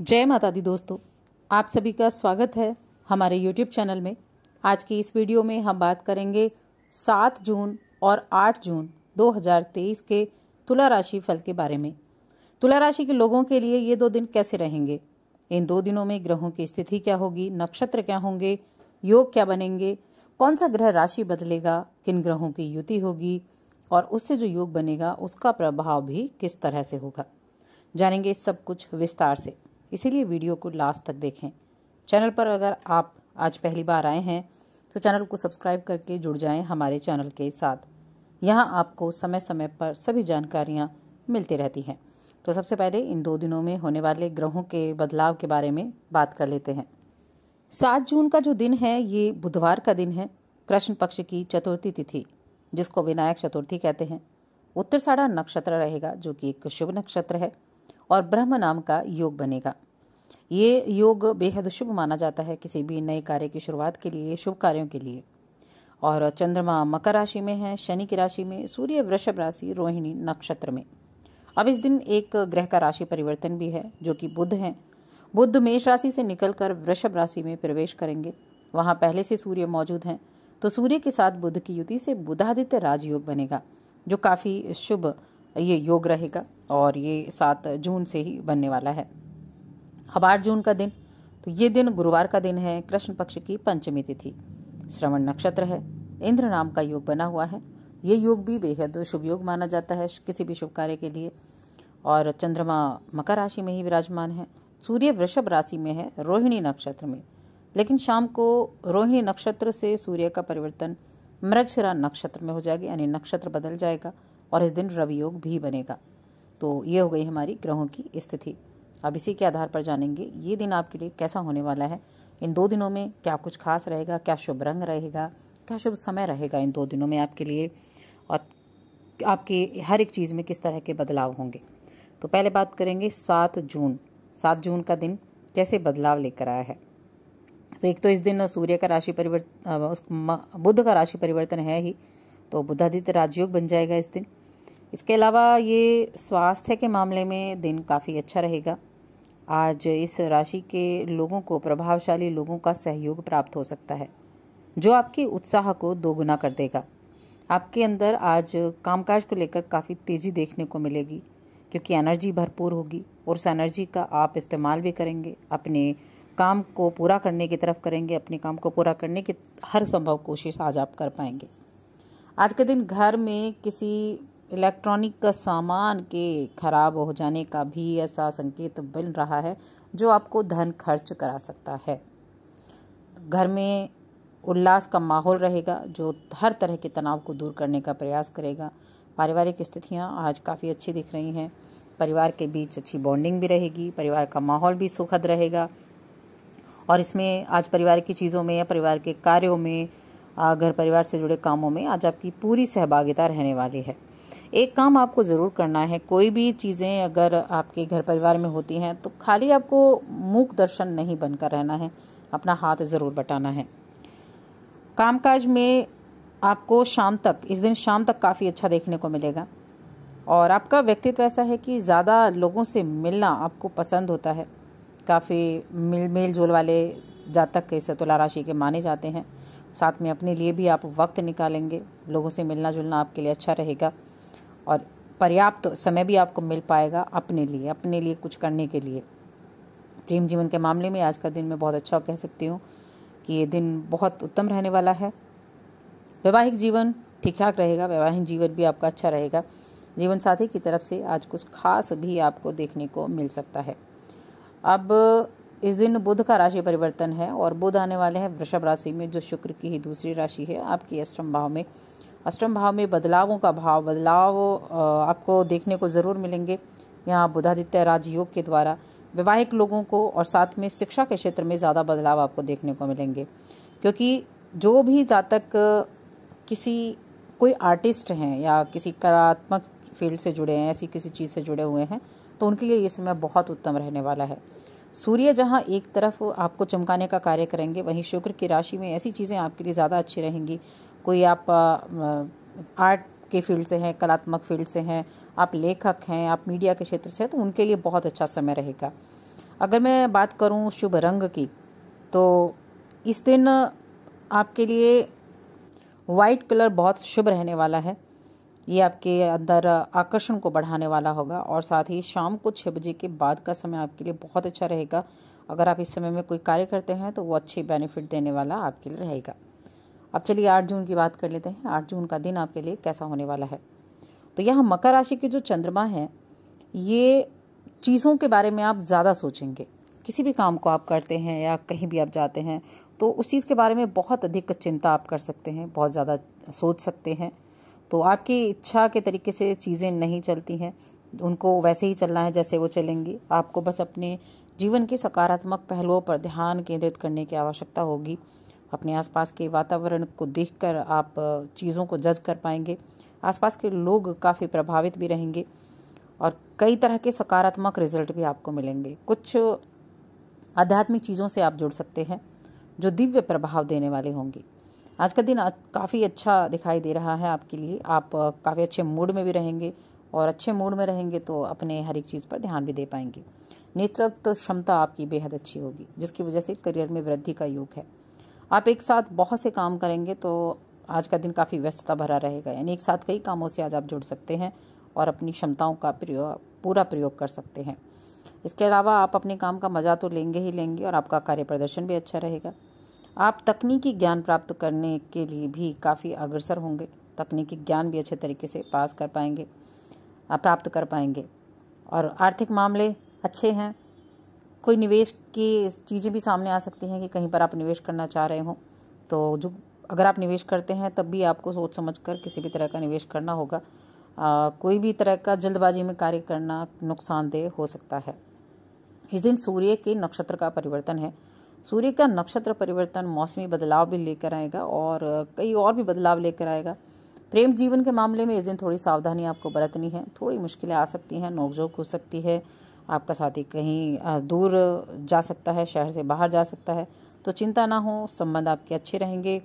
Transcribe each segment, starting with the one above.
जय माता दी दोस्तों आप सभी का स्वागत है हमारे यूट्यूब चैनल में आज की इस वीडियो में हम बात करेंगे 7 जून और 8 जून 2023 के तुला राशि फल के बारे में तुला राशि के लोगों के लिए ये दो दिन कैसे रहेंगे इन दो दिनों में ग्रहों की स्थिति क्या होगी नक्षत्र क्या होंगे योग क्या बनेंगे कौन सा ग्रह राशि बदलेगा किन ग्रहों की युति होगी और उससे जो योग बनेगा उसका प्रभाव भी किस तरह से होगा जानेंगे सब कुछ विस्तार से इसीलिए वीडियो को लास्ट तक देखें चैनल पर अगर आप आज पहली बार आए हैं तो चैनल को सब्सक्राइब करके जुड़ जाएं हमारे चैनल के साथ यहाँ आपको समय समय पर सभी जानकारियाँ मिलती रहती हैं तो सबसे पहले इन दो दिनों में होने वाले ग्रहों के बदलाव के बारे में बात कर लेते हैं सात जून का जो दिन है ये बुधवार का दिन है कृष्ण पक्ष की चतुर्थी तिथि जिसको विनायक चतुर्थी कहते हैं उत्तर साढ़ा नक्षत्र रहेगा जो कि एक शुभ नक्षत्र है और ब्रह्म नाम का योग बनेगा ये योग बेहद शुभ माना जाता है किसी भी नए कार्य की शुरुआत के लिए शुभ कार्यों के लिए और चंद्रमा मकर राशि में है शनि की राशि में सूर्य वृषभ राशि रोहिणी नक्षत्र में अब इस दिन एक ग्रह का राशि परिवर्तन भी है जो कि बुद्ध हैं बुद्ध मेष राशि से निकलकर वृषभ राशि में प्रवेश करेंगे वहाँ पहले से सूर्य मौजूद हैं तो सूर्य के साथ बुद्ध की युति से बुधादित्य राजयोग बनेगा जो काफ़ी शुभ ये योग रहेगा और ये सात जून से ही बनने वाला है अब आठ जून का दिन तो ये दिन गुरुवार का दिन है कृष्ण पक्ष की पंचमी तिथि श्रवण नक्षत्र है इंद्र नाम का योग बना हुआ है ये योग भी बेहद शुभ योग माना जाता है किसी भी शुभ कार्य के लिए और चंद्रमा मकर राशि में ही विराजमान है सूर्य वृषभ राशि में है रोहिणी नक्षत्र में लेकिन शाम को रोहिणी नक्षत्र से सूर्य का परिवर्तन मृगशिरा नक्षत्र में हो जाएगी यानी नक्षत्र बदल जाएगा और इस दिन रवि योग भी बनेगा तो ये हो गई हमारी ग्रहों की स्थिति अब इसी के आधार पर जानेंगे ये दिन आपके लिए कैसा होने वाला है इन दो दिनों में क्या कुछ खास रहेगा क्या शुभ रंग रहेगा क्या शुभ समय रहेगा इन दो दिनों में आपके लिए और आपके हर एक चीज़ में किस तरह के बदलाव होंगे तो पहले बात करेंगे सात जून सात जून का दिन कैसे बदलाव लेकर आया है तो एक तो इस दिन सूर्य का राशि परिवर्तन बुद्ध का राशि परिवर्तन है ही तो बुद्धादित्य राजयोग बन जाएगा इस दिन इसके अलावा ये स्वास्थ्य के मामले में दिन काफ़ी अच्छा रहेगा आज इस राशि के लोगों को प्रभावशाली लोगों का सहयोग प्राप्त हो सकता है जो आपके उत्साह को दोगुना कर देगा आपके अंदर आज कामकाज को लेकर काफ़ी तेज़ी देखने को मिलेगी क्योंकि एनर्जी भरपूर होगी और उस एनर्जी का आप इस्तेमाल भी करेंगे अपने काम को पूरा करने की तरफ करेंगे अपने काम को पूरा करने की हर संभव कोशिश आज आप कर पाएंगे आज के दिन घर में किसी इलेक्ट्रॉनिक का सामान के खराब हो जाने का भी ऐसा संकेत मिल रहा है जो आपको धन खर्च करा सकता है घर में उल्लास का माहौल रहेगा जो हर तरह के तनाव को दूर करने का प्रयास करेगा पारिवारिक स्थितियाँ आज काफ़ी अच्छी दिख रही हैं परिवार के बीच अच्छी बॉन्डिंग भी रहेगी परिवार का माहौल भी सुखद रहेगा और इसमें आज परिवार की चीज़ों में या परिवार के कार्यों में घर परिवार से जुड़े कामों में आज आपकी पूरी सहभागिता रहने वाली है एक काम आपको ज़रूर करना है कोई भी चीज़ें अगर आपके घर परिवार में होती हैं तो खाली आपको मूक दर्शन नहीं बनकर रहना है अपना हाथ ज़रूर बटाना है कामकाज में आपको शाम तक इस दिन शाम तक काफ़ी अच्छा देखने को मिलेगा और आपका व्यक्तित्व ऐसा है कि ज़्यादा लोगों से मिलना आपको पसंद होता है काफ़ी मिल मेल जोल वाले जातक के तुला राशि के माने जाते हैं साथ में अपने लिए भी आप वक्त निकालेंगे लोगों से मिलना जुलना आपके लिए अच्छा रहेगा और पर्याप्त तो समय भी आपको मिल पाएगा अपने लिए अपने लिए कुछ करने के लिए प्रेम जीवन के मामले में आज का दिन मैं बहुत अच्छा कह सकती हूँ कि ये दिन बहुत उत्तम रहने वाला है वैवाहिक जीवन ठीक ठाक रहेगा वैवाहिक जीवन भी आपका अच्छा रहेगा जीवन साथी की तरफ से आज कुछ खास भी आपको देखने को मिल सकता है अब इस दिन बुध का राशि परिवर्तन है और बुध आने वाले हैं वृषभ राशि में जो शुक्र की ही दूसरी राशि है आपकी अष्टम भाव में अष्टम भाव में बदलावों का भाव बदलाव आपको देखने को ज़रूर मिलेंगे यहाँ बुधादित्य राजयोग के द्वारा वैवाहिक लोगों को और साथ में शिक्षा के क्षेत्र में ज़्यादा बदलाव आपको देखने को मिलेंगे क्योंकि जो भी जातक किसी कोई आर्टिस्ट हैं या किसी कलात्मक फील्ड से जुड़े हैं ऐसी किसी चीज़ से जुड़े हुए हैं तो उनके लिए ये समय बहुत उत्तम रहने वाला है सूर्य जहाँ एक तरफ आपको चमकाने का कार्य करेंगे वहीं शुक्र की राशि में ऐसी चीज़ें आपके लिए ज़्यादा अच्छी रहेंगी कोई आप आर्ट के फील्ड से हैं कलात्मक फील्ड से हैं आप लेखक हैं आप मीडिया के क्षेत्र से हैं तो उनके लिए बहुत अच्छा समय रहेगा अगर मैं बात करूं शुभ रंग की तो इस दिन आपके लिए वाइट कलर बहुत शुभ रहने वाला है ये आपके अंदर आकर्षण को बढ़ाने वाला होगा और साथ ही शाम को छः बजे के बाद का समय आपके लिए बहुत अच्छा रहेगा अगर आप इस समय में कोई कार्य करते हैं तो वो अच्छे बेनिफिट देने वाला आपके लिए रहेगा अब चलिए आठ जून की बात कर लेते हैं आठ जून का दिन आपके लिए कैसा होने वाला है तो यहाँ मकर राशि के जो चंद्रमा है ये चीज़ों के बारे में आप ज़्यादा सोचेंगे किसी भी काम को आप करते हैं या कहीं भी आप जाते हैं तो उस चीज़ के बारे में बहुत अधिक चिंता आप कर सकते हैं बहुत ज़्यादा सोच सकते हैं तो आपकी इच्छा के तरीके से चीज़ें नहीं चलती हैं उनको वैसे ही चलना है जैसे वो चलेंगी आपको बस अपने जीवन के सकारात्मक पहलुओं पर ध्यान केंद्रित करने की आवश्यकता होगी अपने आसपास के वातावरण को देखकर आप चीज़ों को जज कर पाएंगे आसपास के लोग काफ़ी प्रभावित भी रहेंगे और कई तरह के सकारात्मक रिजल्ट भी आपको मिलेंगे कुछ आध्यात्मिक चीज़ों से आप जुड़ सकते हैं जो दिव्य प्रभाव देने वाले होंगे आज का दिन काफ़ी अच्छा दिखाई दे रहा है आपके लिए आप काफ़ी अच्छे मूड में भी रहेंगे और अच्छे मूड में रहेंगे तो अपने हर एक चीज़ पर ध्यान भी दे पाएंगे नेतृत्व तो क्षमता आपकी बेहद अच्छी होगी जिसकी वजह से करियर में वृद्धि का योग है आप एक साथ बहुत से काम करेंगे तो आज का दिन काफ़ी व्यस्तता भरा रहेगा यानी एक साथ कई कामों से आज आप जुड़ सकते हैं और अपनी क्षमताओं का प्रयोग पूरा प्रयोग कर सकते हैं इसके अलावा आप अपने काम का मज़ा तो लेंगे ही लेंगे और आपका कार्य प्रदर्शन भी अच्छा रहेगा आप तकनीकी ज्ञान प्राप्त करने के लिए भी काफ़ी अग्रसर होंगे तकनीकी ज्ञान भी अच्छे तरीके से पास कर पाएंगे प्राप्त कर पाएंगे और आर्थिक मामले अच्छे हैं कोई निवेश की चीज़ें भी सामने आ सकती हैं कि कहीं पर आप निवेश करना चाह रहे हो तो जो अगर आप निवेश करते हैं तब भी आपको सोच समझ कर किसी भी तरह का निवेश करना होगा आ, कोई भी तरह का जल्दबाजी में कार्य करना नुकसानदेह हो सकता है इस दिन सूर्य के नक्षत्र का परिवर्तन है सूर्य का नक्षत्र परिवर्तन मौसमी बदलाव भी लेकर आएगा और कई और भी बदलाव लेकर आएगा प्रेम जीवन के मामले में इस दिन थोड़ी सावधानी आपको बरतनी है थोड़ी मुश्किलें आ सकती हैं नोकझोंक हो सकती है आपका साथी कहीं दूर जा सकता है शहर से बाहर जा सकता है तो चिंता ना हो संबंध आपके अच्छे रहेंगे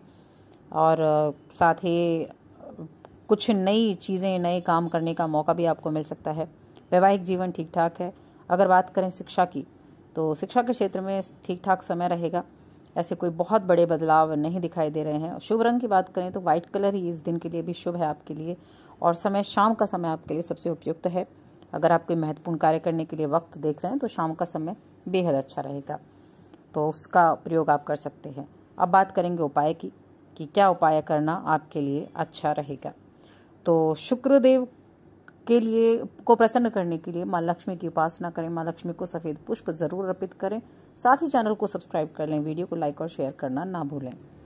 और साथ ही कुछ नई चीज़ें नए काम करने का मौका भी आपको मिल सकता है वैवाहिक जीवन ठीक ठाक है अगर बात करें शिक्षा की तो शिक्षा के क्षेत्र में ठीक ठाक समय रहेगा ऐसे कोई बहुत बड़े बदलाव नहीं दिखाई दे रहे हैं शुभ रंग की बात करें तो वाइट कलर ही इस दिन के लिए भी शुभ है आपके लिए और समय शाम का समय आपके लिए सबसे उपयुक्त है अगर आप कोई महत्वपूर्ण कार्य करने के लिए वक्त देख रहे हैं तो शाम का समय बेहद अच्छा रहेगा तो उसका प्रयोग आप कर सकते हैं अब बात करेंगे उपाय की कि क्या उपाय करना आपके लिए अच्छा रहेगा तो शुक्रदेव के लिए को प्रसन्न करने के लिए माँ लक्ष्मी की उपासना करें माँ लक्ष्मी को सफ़ेद पुष्प ज़रूर अर्पित करें साथ ही चैनल को सब्सक्राइब कर लें वीडियो को लाइक और शेयर करना ना भूलें